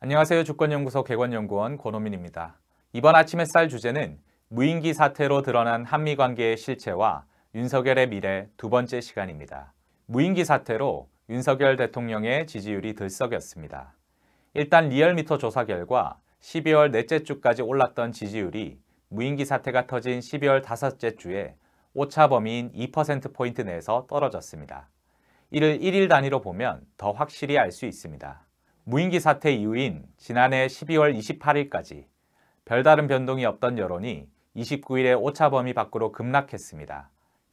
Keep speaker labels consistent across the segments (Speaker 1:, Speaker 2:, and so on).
Speaker 1: 안녕하세요. 주권연구소 개관연구원 권호민입니다. 이번 아침 햇살 주제는 무인기 사태로 드러난 한미 관계의 실체와 윤석열의 미래 두 번째 시간입니다. 무인기 사태로 윤석열 대통령의 지지율이 들썩였습니다. 일단 리얼미터 조사 결과 12월 넷째 주까지 올랐던 지지율이 무인기 사태가 터진 12월 다섯째 주에 오차 범위인 2%포인트 내에서 떨어졌습니다. 이를 1일 단위로 보면 더 확실히 알 수 있습니다. 무인기 사태 이후인 지난해 12월 28일까지 별다른 변동이 없던 여론이 29일에 오차 범위 밖으로 급락했습니다.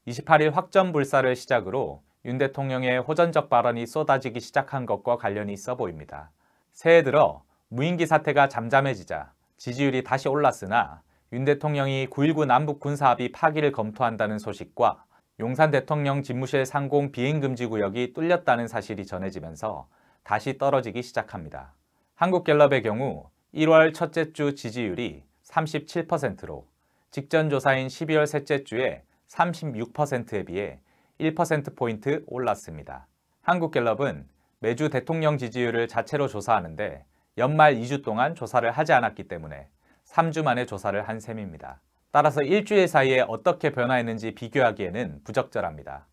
Speaker 1: 28일 확전 불사를 시작으로 윤 대통령의 호전적 발언이 쏟아지기 시작한 것과 관련이 있어 보입니다. 새해 들어 무인기 사태가 잠잠해지자 지지율이 다시 올랐으나 윤 대통령이 9.19 남북 군사합의 파기를 검토한다는 소식과 용산 대통령 집무실 상공 비행금지 구역이 뚫렸다는 사실이 전해지면서 다시 떨어지기 시작합니다. 한국갤럽의 경우 1월 첫째 주 지지율이 37%로 직전 조사인 12월 셋째 주에 36%에 비해 1%포인트 올랐습니다. 한국갤럽은 매주 대통령 지지율을 자체로 조사하는데 연말 2주 동안 조사를 하지 않았기 때문에 3주 만에 조사를 한 셈입니다. 따라서 일주일 사이에 어떻게 변화했는지 비교하기에는 부적절합니다.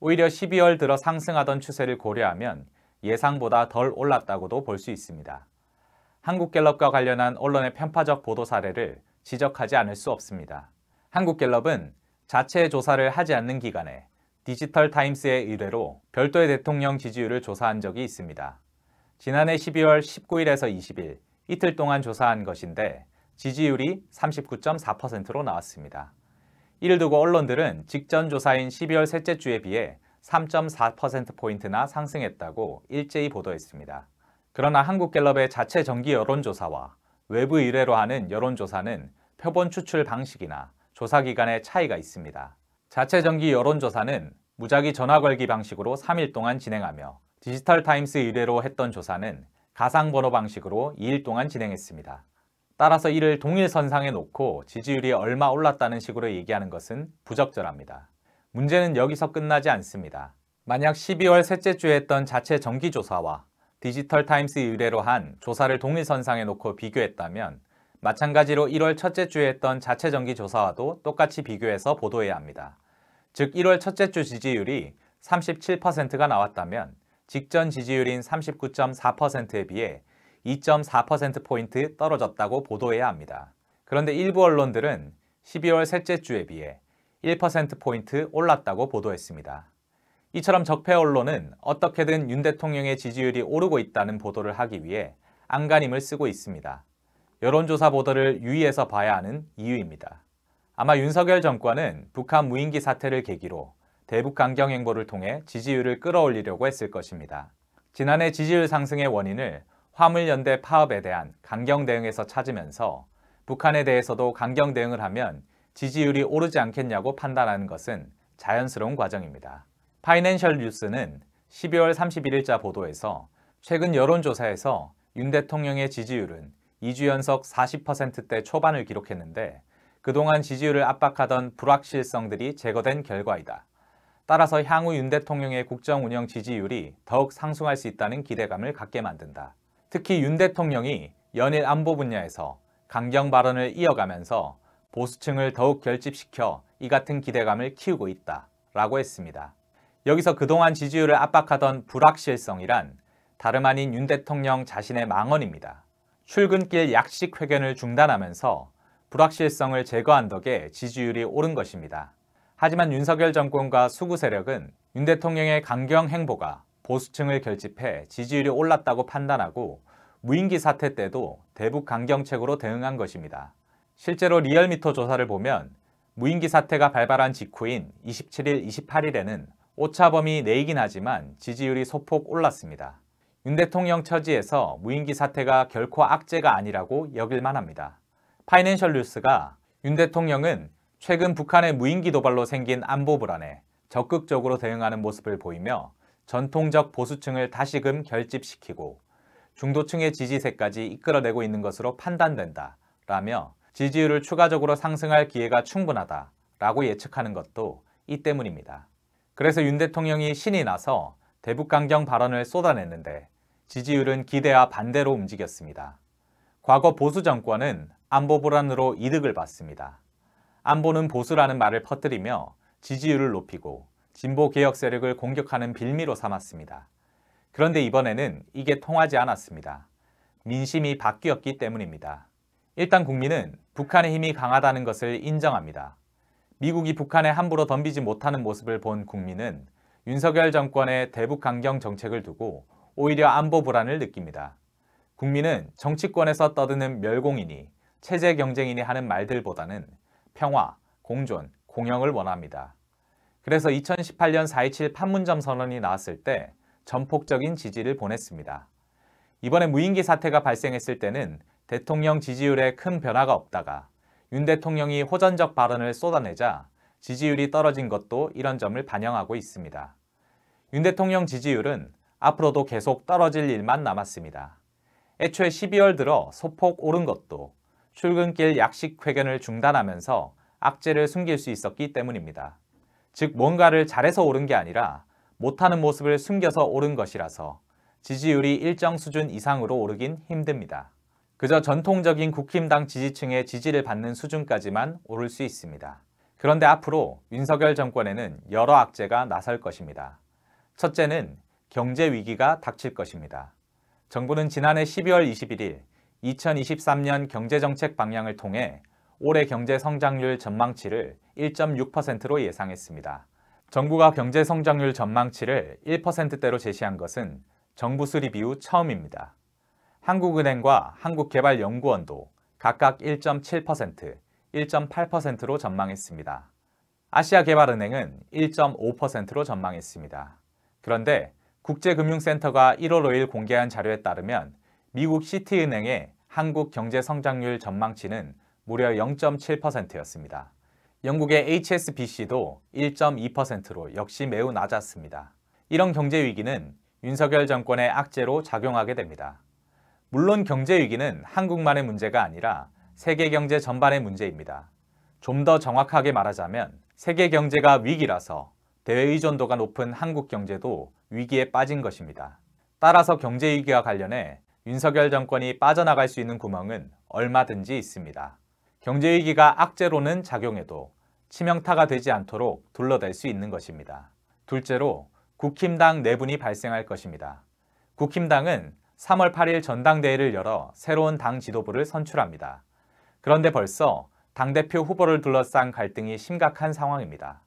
Speaker 1: 오히려 12월 들어 상승하던 추세를 고려하면 예상보다 덜 올랐다고도 볼 수 있습니다. 한국갤럽과 관련한 언론의 편파적 보도 사례를 지적하지 않을 수 없습니다. 한국갤럽은 자체 조사를 하지 않는 기간에 디지털 타임스의 의뢰로 별도의 대통령 지지율을 조사한 적이 있습니다. 지난해 12월 19일에서 20일 이틀 동안 조사한 것인데 지지율이 39.4%로 나왔습니다. 이를 두고 언론들은 직전 조사인 12월 셋째 주에 비해 3.4%포인트나 상승했다고 일제히 보도했습니다. 그러나 한국갤럽의 자체 정기 여론조사와 외부 의뢰로 하는 여론조사는 표본 추출 방식이나 조사 기간의 차이가 있습니다. 자체 정기 여론조사는 무작위 전화 걸기 방식으로 3일 동안 진행하며 디지털 타임스 의뢰로 했던 조사는 가상 번호 방식으로 2일 동안 진행했습니다. 따라서 이를 동일선상에 놓고 지지율이 얼마 올랐다는 식으로 얘기하는 것은 부적절합니다. 문제는 여기서 끝나지 않습니다. 만약 12월 셋째 주에 했던 자체 정기조사와 디지털 타임스 의뢰로 한 조사를 동일선상에 놓고 비교했다면 마찬가지로 1월 첫째 주에 했던 자체 정기조사와도 똑같이 비교해서 보도해야 합니다. 즉 1월 첫째 주 지지율이 37%가 나왔다면 직전 지지율인 39.4%에 비해 2.4%포인트 떨어졌다고 보도해야 합니다. 그런데 일부 언론들은 12월 셋째 주에 비해 1%포인트 올랐다고 보도했습니다. 이처럼 적폐 언론은 어떻게든 윤 대통령의 지지율이 오르고 있다는 보도를 하기 위해 안간힘을 쓰고 있습니다. 여론조사 보도를 유의해서 봐야 하는 이유입니다. 아마 윤석열 정권은 북한 무인기 사태를 계기로 대북 강경 행보를 통해 지지율을 끌어올리려고 했을 것입니다. 지난해 지지율 상승의 원인을 화물연대 파업에 대한 강경 대응에서 찾으면서 북한에 대해서도 강경 대응을 하면 지지율이 오르지 않겠냐고 판단하는 것은 자연스러운 과정입니다. 파이낸셜 뉴스는 12월 31일자 보도에서 최근 여론조사에서 윤 대통령의 지지율은 2주 연속 40%대 초반을 기록했는데 그동안 지지율을 압박하던 불확실성들이 제거된 결과이다. 따라서 향후 윤 대통령의 국정 운영 지지율이 더욱 상승할 수 있다는 기대감을 갖게 만든다. 특히 윤 대통령이 연일 안보 분야에서 강경 발언을 이어가면서 보수층을 더욱 결집시켜 이 같은 기대감을 키우고 있다 라고 했습니다. 여기서 그동안 지지율을 압박하던 불확실성이란 다름 아닌 윤 대통령 자신의 망언입니다. 출근길 약식 회견을 중단하면서 불확실성을 제거한 덕에 지지율이 오른 것입니다. 하지만 윤석열 정권과 수구 세력은 윤 대통령의 강경 행보가 보수층을 결집해 지지율이 올랐다고 판단하고 무인기 사태 때도 대북 강경책으로 대응한 것입니다. 실제로 리얼미터 조사를 보면 무인기 사태가 발발한 직후인 27일, 28일에는 오차범위 내이긴 하지만 지지율이 소폭 올랐습니다. 윤 대통령 처지에서 무인기 사태가 결코 악재가 아니라고 여길만 합니다. 파이낸셜 뉴스가 윤 대통령은 최근 북한의 무인기 도발로 생긴 안보 불안에 적극적으로 대응하는 모습을 보이며 전통적 보수층을 다시금 결집시키고 중도층의 지지세까지 이끌어내고 있는 것으로 판단된다. 라며 지지율을 추가적으로 상승할 기회가 충분하다. 라고 예측하는 것도 이 때문입니다. 그래서 윤 대통령이 신이 나서 대북 강경 발언을 쏟아냈는데 지지율은 기대와 반대로 움직였습니다. 과거 보수 정권은 안보 불안으로 이득을 봤습니다. 안보는 보수라는 말을 퍼뜨리며 지지율을 높이고 진보 개혁 세력을 공격하는 빌미로 삼았습니다. 그런데 이번에는 이게 통하지 않았습니다. 민심이 바뀌었기 때문입니다. 일단 국민은 북한의 힘이 강하다는 것을 인정합니다. 미국이 북한에 함부로 덤비지 못하는 모습을 본 국민은 윤석열 정권의 대북 강경 정책을 두고 오히려 안보 불안을 느낍니다. 국민은 정치권에서 떠드는 멸공이니 체제 경쟁이니 하는 말들보다는 평화, 공존, 공영을 원합니다. 그래서 2018년 4.27 판문점 선언이 나왔을 때 전폭적인 지지를 보냈습니다. 이번에 무인기 사태가 발생했을 때는 대통령 지지율에 큰 변화가 없다가 윤 대통령이 호전적 발언을 쏟아내자 지지율이 떨어진 것도 이런 점을 반영하고 있습니다. 윤 대통령 지지율은 앞으로도 계속 떨어질 일만 남았습니다. 애초에 12월 들어 소폭 오른 것도 출근길 약식 회견을 중단하면서 악재를 숨길 수 있었기 때문입니다. 즉 뭔가를 잘해서 오른 게 아니라 못하는 모습을 숨겨서 오른 것이라서 지지율이 일정 수준 이상으로 오르긴 힘듭니다. 그저 전통적인 국힘당 지지층의 지지를 받는 수준까지만 오를 수 있습니다. 그런데 앞으로 윤석열 정권에는 여러 악재가 나설 것입니다. 첫째는 경제 위기가 닥칠 것입니다. 정부는 지난해 12월 21일 2023년 경제정책 방향을 통해 올해 경제 성장률 전망치를 1.6%로 예상했습니다. 정부가 경제 성장률 전망치를 1%대로 제시한 것은 정부 수립 이후 처음입니다. 한국은행과 한국개발연구원도 각각 1.7%, 1.8%로 전망했습니다. 아시아개발은행은 1.5%로 전망했습니다. 그런데 국제금융센터가 1월 5일 공개한 자료에 따르면 미국 시티은행의 한국 경제 성장률 전망치는 무려 0.7%였습니다. 영국의 HSBC도 1.2%로 역시 매우 낮았습니다. 이런 경제 위기는 윤석열 정권의 악재로 작용하게 됩니다. 물론 경제 위기는 한국만의 문제가 아니라 세계 경제 전반의 문제입니다. 좀 더 정확하게 말하자면 세계 경제가 위기라서 대외 의존도가 높은 한국 경제도 위기에 빠진 것입니다. 따라서 경제 위기와 관련해 윤석열 정권이 빠져나갈 수 있는 구멍은 얼마든지 있습니다. 경제위기가 악재로는 작용해도 치명타가 되지 않도록 둘러댈 수 있는 것입니다. 둘째로 국힘당 내분이 발생할 것입니다. 국힘당은 3월 8일 전당대회를 열어 새로운 당 지도부를 선출합니다. 그런데 벌써 당대표 후보를 둘러싼 갈등이 심각한 상황입니다.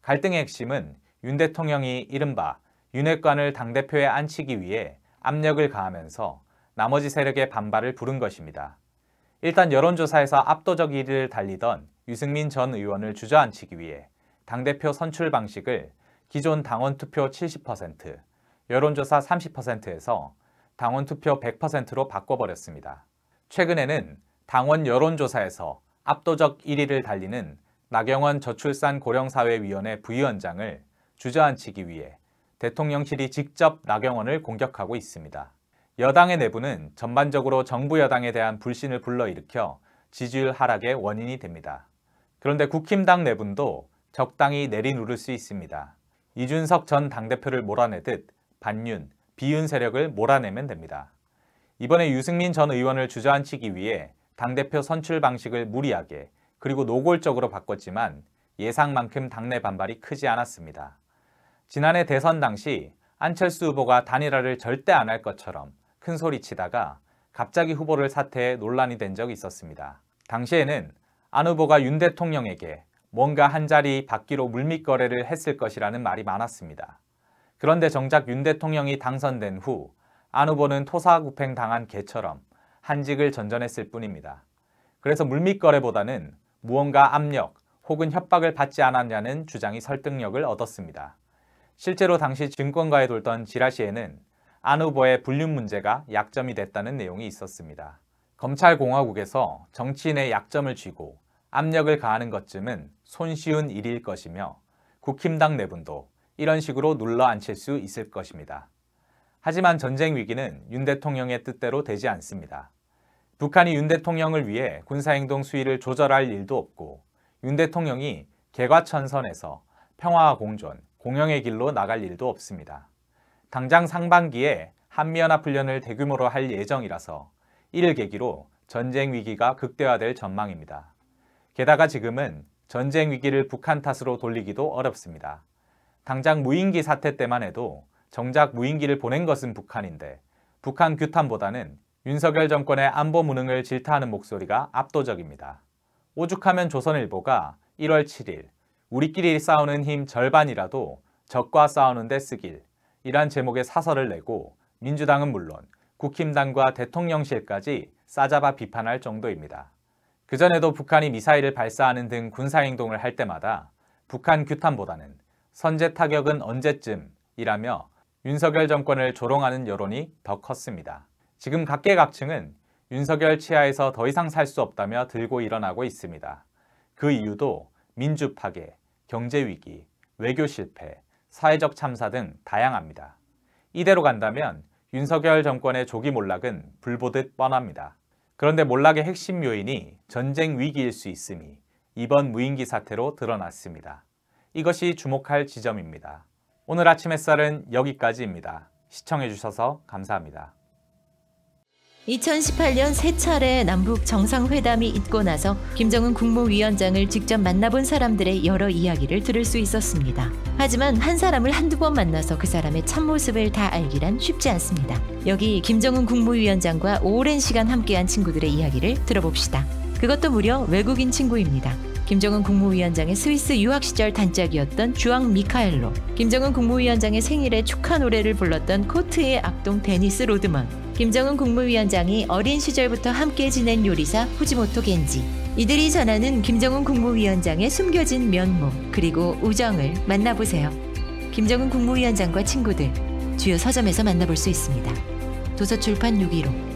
Speaker 1: 갈등의 핵심은 윤 대통령이 이른바 윤핵관을 당대표에 앉히기 위해 압력을 가하면서 나머지 세력의 반발을 부른 것입니다. 일단 여론조사에서 압도적 1위를 달리던 유승민 전 의원을 주저앉히기 위해 당대표 선출 방식을 기존 당원 투표 70%, 여론조사 30%에서 당원 투표 100%로 바꿔버렸습니다. 최근에는 당원 여론조사에서 압도적 1위를 달리는 나경원 저출산 고령사회위원회 부위원장을 주저앉히기 위해 대통령실이 직접 나경원을 공격하고 있습니다. 여당의 내부는 전반적으로 정부 여당에 대한 불신을 불러일으켜 지지율 하락의 원인이 됩니다. 그런데 국힘당 내분도 적당히 내리누를 수 있습니다. 이준석 전 당대표를 몰아내듯 반윤, 비윤 세력을 몰아내면 됩니다. 이번에 유승민 전 의원을 주저앉히기 위해 당대표 선출 방식을 무리하게 그리고 노골적으로 바꿨지만 예상만큼 당내 반발이 크지 않았습니다. 지난해 대선 당시 안철수 후보가 단일화를 절대 안 할 것처럼 큰 소리치다가 갑자기 후보를 사퇴해 논란이 된 적이 있었습니다. 당시에는 안 후보가 윤 대통령에게 뭔가 한 자리 받기로 물밑거래를 했을 것이라는 말이 많았습니다. 그런데 정작 윤 대통령이 당선된 후 안 후보는 토사구팽 당한 개처럼 한직을 전전했을 뿐입니다. 그래서 물밑거래보다는 무언가 압력 혹은 협박을 받지 않았냐는 주장이 설득력을 얻었습니다. 실제로 당시 증권가에 돌던 지라시에는 안 후보의 불륜 문제가 약점이 됐다는 내용이 있었습니다. 검찰공화국에서 정치인의 약점을 쥐고 압력을 가하는 것쯤은 손쉬운 일일 것이며 국힘당 내분도 이런 식으로 눌러 앉힐 수 있을 것입니다. 하지만 전쟁 위기는 윤 대통령의 뜻대로 되지 않습니다. 북한이 윤 대통령을 위해 군사행동 수위를 조절할 일도 없고 윤 대통령이 개과천선에서 평화와 공존, 공영의 길로 나갈 일도 없습니다. 당장 상반기에 한미연합 훈련을 대규모로 할 예정이라서 이를 계기로 전쟁 위기가 극대화될 전망입니다. 게다가 지금은 전쟁 위기를 북한 탓으로 돌리기도 어렵습니다. 당장 무인기 사태 때만 해도 정작 무인기를 보낸 것은 북한인데 북한 규탄보다는 윤석열 정권의 안보 무능을 질타하는 목소리가 압도적입니다. 오죽하면 조선일보가 1월 7일 우리끼리 싸우는 힘 절반이라도 적과 싸우는 데 쓰길 이란 제목의 사설을 내고 민주당은 물론 국힘당과 대통령실까지 싸잡아 비판할 정도입니다. 그전에도 북한이 미사일을 발사하는 등 군사행동을 할 때마다 북한 규탄보다는 선제 타격은 언제쯤이라며 윤석열 정권을 조롱하는 여론이 더 컸습니다. 지금 각계각층은 윤석열 치하에서 더 이상 살 수 없다며 들고 일어나고 있습니다. 그 이유도 민주 파괴, 경제 위기, 외교 실패, 사회적 참사 등 다양합니다. 이대로 간다면 윤석열 정권의 조기 몰락은 불보듯 뻔합니다. 그런데 몰락의 핵심 요인이 전쟁 위기일 수 있음이 이번 무인기 사태로 드러났습니다. 이것이 주목할 지점입니다. 오늘 아침 햇살은 여기까지입니다. 시청해주셔서 감사합니다. 2018년 세 차례 남북 정상회담이 있고 나서 김정은 국무위원장을 직접 만나본 사람들의 여러 이야기를 들을 수 있었습니다. 하지만 한 사람을 한두 번 만나서 그 사람의 참모습을 다 알기란 쉽지 않습니다. 여기 김정은 국무위원장과 오랜 시간 함께한 친구들의 이야기를 들어봅시다. 그것도 무려 외국인 친구입니다. 김정은 국무위원장의 스위스 유학 시절 단짝이었던 주앙 미카엘로, 김정은 국무위원장의 생일에 축하 노래를 불렀던 코트의 악동 데니스 로드먼, 김정은 국무위원장이 어린 시절부터 함께 지낸 요리사 후지모토 겐지. 이들이 전하는 김정은 국무위원장의 숨겨진 면모 그리고 우정을 만나보세요. 김정은 국무위원장과 친구들 주요 서점에서 만나볼 수 있습니다. 도서출판 615